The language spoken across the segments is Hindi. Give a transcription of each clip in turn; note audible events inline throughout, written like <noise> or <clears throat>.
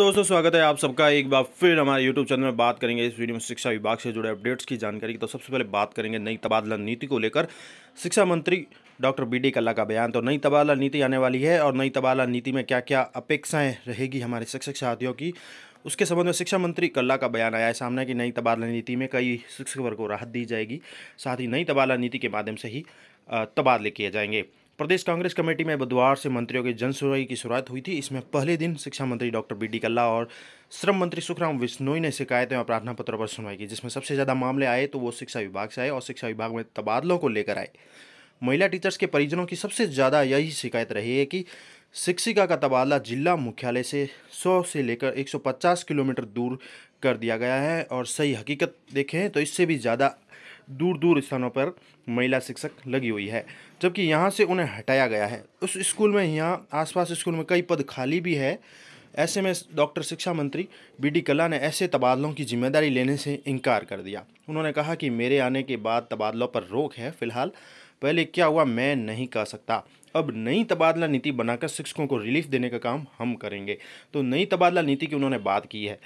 दोस्तों स्वागत है आप सबका एक बार फिर हमारे यूट्यूब चैनल में बात करेंगे इस वीडियो में शिक्षा विभाग से जुड़े अपडेट्स की जानकारी तो सबसे पहले बात करेंगे नई तबादला नीति को लेकर शिक्षा मंत्री डॉक्टर बी डी कल्ला का बयान तो नई तबादला नीति आने वाली है और नई तबादला नीति में क्या क्या अपेक्षाएँ रहेगी हमारे शिक्षक साथियों की उसके संबंध में शिक्षा मंत्री कल्ला का बयान आया है सामने की नई तबादला नीति में कई शिक्षक वर्ग को राहत दी जाएगी साथ ही नई तबादला नीति के माध्यम से ही तबादले किए जाएंगे प्रदेश कांग्रेस कमेटी में बुधवार से मंत्रियों के जन सुनवाई की शुरुआत हुई थी इसमें पहले दिन शिक्षा मंत्री डॉक्टर बी डी कल्ला और श्रम मंत्री सुखराम विश्नोई ने शिकायतें और प्रार्थना पत्रों पर सुनवाई की जिसमें सबसे ज़्यादा मामले आए तो वो शिक्षा विभाग से आए और शिक्षा विभाग में तबादलों को लेकर आए महिला टीचर्स के परिजनों की सबसे ज़्यादा यही शिकायत रही है कि शिक्षिका का तबादला जिला मुख्यालय से 100 से लेकर 150 किलोमीटर दूर कर दिया गया है और सही हकीकत देखें तो इससे भी ज़्यादा दूर दूर स्थानों पर महिला शिक्षक लगी हुई है जबकि यहाँ से उन्हें हटाया गया है उस स्कूल में यहाँ आसपास स्कूल में कई पद खाली भी है ऐसे में डॉक्टर शिक्षा मंत्री डी कला ने ऐसे तबादलों की जिम्मेदारी लेने से इनकार कर दिया उन्होंने कहा कि मेरे आने के बाद तबादलों पर रोक है फिलहाल पहले क्या हुआ मैं नहीं कह सकता अब नई तबादला नीति बनाकर शिक्षकों को रिलीफ देने का काम हम करेंगे तो नई तबादला नीति की उन्होंने बात की है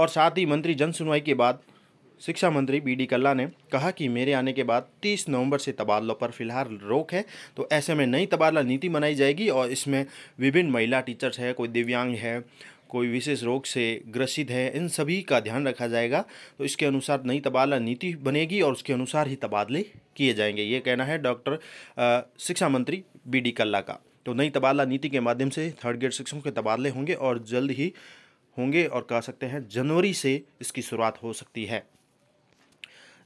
और साथ ही मंत्री जन सुनवाई के बाद शिक्षा मंत्री बी डी कल्ला ने कहा कि मेरे आने के बाद 30 नवंबर से तबादलों पर फिलहाल रोक है तो ऐसे में नई तबादला नीति बनाई जाएगी और इसमें विभिन्न महिला टीचर्स है कोई दिव्यांग है कोई विशेष रोग से ग्रसित है इन सभी का ध्यान रखा जाएगा तो इसके अनुसार नई तबादला नीति बनेगी और उसके अनुसार ही तबादले किए जाएंगे ये कहना है डॉक्टर शिक्षा मंत्री बी डी कल्ला का तो नई तबादला नीति के माध्यम से थर्ड ग्रेड शिक्षकों के तबादले होंगे और जल्द ही होंगे और कह सकते हैं जनवरी से इसकी शुरुआत हो सकती है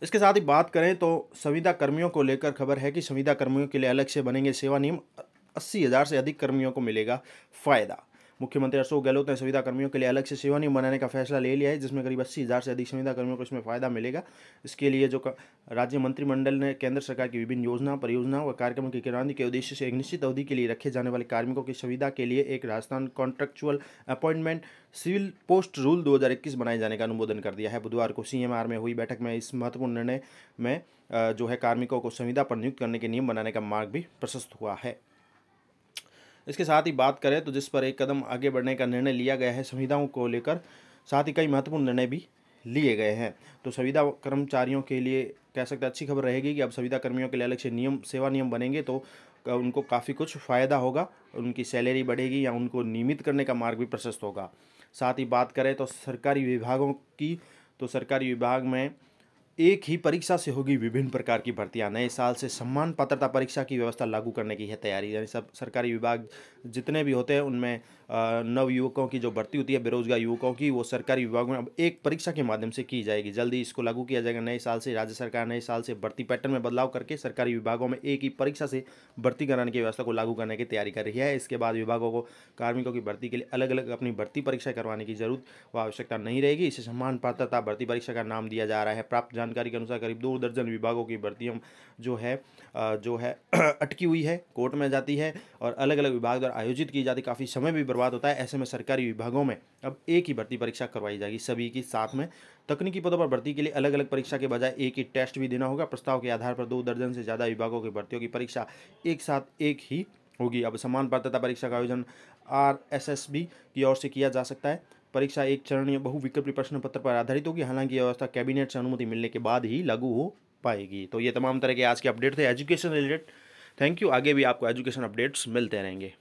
इसके साथ ही बात करें तो संविदा कर्मियों को लेकर खबर है कि संविदा कर्मियों के लिए अलग से बनेंगे सेवा नियम अस्सी हज़ार से अधिक कर्मियों को मिलेगा फ़ायदा मुख्यमंत्री अशोक गहलोत ने संविदा कर्मियों के लिए अलग से सेवानियम बनाने का फैसला ले लिया है जिसमें करीब अस्सी हज़ार से अधिक संविदा कर्मियों को इसमें फ़ायदा मिलेगा इसके लिए जो राज्य मंत्रिमंडल ने केंद्र सरकार की विभिन्न योजना परियोजनाओं और कार्यक्रमों की किरानी के उद्देश्य से एक निश्चित अवधि के लिए रखे जाने वाले कार्मिकों की सुविधा के लिए एक Rajasthan contractual appointment civil post rule दो बनाए जाने का अनुमोदन कर दिया है बुधवार को सी में हुई बैठक में इस महत्वपूर्ण निर्णय में जो है कार्मिकों को संविदा पर नियुक्त करने के नियम बनाने का मार्ग भी प्रशस्त हुआ है इसके साथ ही बात करें तो जिस पर एक कदम आगे बढ़ने का निर्णय लिया गया है संविधाओं को लेकर साथ ही कई महत्वपूर्ण निर्णय भी लिए गए हैं तो संविदा कर्मचारियों के लिए कह सकते अच्छी खबर रहेगी कि अब संविदा कर्मियों के लिए अलग से नियम सेवा नियम बनेंगे तो उनको काफ़ी कुछ फ़ायदा होगा उनकी सैलरी बढ़ेगी या उनको नियमित करने का मार्ग भी प्रशस्त होगा साथ ही बात करें तो सरकारी विभागों की तो सरकारी विभाग में एक ही परीक्षा से होगी विभिन्न प्रकार की भर्तियां नए साल से सम्मान पात्रता परीक्षा की व्यवस्था लागू करने की है तैयारी यानी सब सरकारी विभाग जितने भी होते हैं उनमें नव युवकों की जो भर्ती होती है बेरोजगार युवकों की वो सरकारी विभाग में अब एक परीक्षा के माध्यम से की जाएगी जल्दी इसको लागू किया जाएगा नए साल से राज्य सरकार नए साल से भर्ती पैटर्न में बदलाव करके सरकारी विभागों में एक ही परीक्षा से भर्ती कराने की व्यवस्था को लागू करने की तैयारी कर रही है इसके बाद विभागों को कार्मिकों की भर्ती के लिए अलग अलग अपनी भर्ती परीक्षा करवाने की जरूरत व आवश्यकता नहीं रहेगी इसे सम्मान पात्रता भर्ती परीक्षा का नाम दिया जा रहा है प्राप्त जानकारी के अनुसार करीब दो दर्जन विभागों की भर्तियों जो है जो है <clears throat> अटकी हुई है कोर्ट में जाती है और अलग अलग विभाग द्वारा आयोजित की जाती काफ़ी समय भी बर्बाद होता है ऐसे में सरकारी विभागों में अब एक ही भर्ती परीक्षा करवाई जाएगी सभी की साथ में तकनीकी पदों पर भर्ती के लिए अलग अलग परीक्षा के बजाय एक ही टेस्ट भी देना होगा प्रस्ताव के आधार पर दो दर्जन से ज़्यादा विभागों की भर्तियों की परीक्षा एक साथ एक ही होगी अब समान पात्रता परीक्षा का आयोजन आर एस एस बी की ओर से किया जा सकता है परीक्षा एक चरण या बहुविकल्पी प्रश्न पत्र पर आधारित होगी हालांकि यह व्यवस्था कैबिनेट से अनुमति मिलने के बाद ही लागू हो पाएगी तो ये तमाम तरह के आज के अपडेट थे एजुकेशन रिलेटेड थैंक यू आगे भी आपको एजुकेशन अपडेट्स मिलते रहेंगे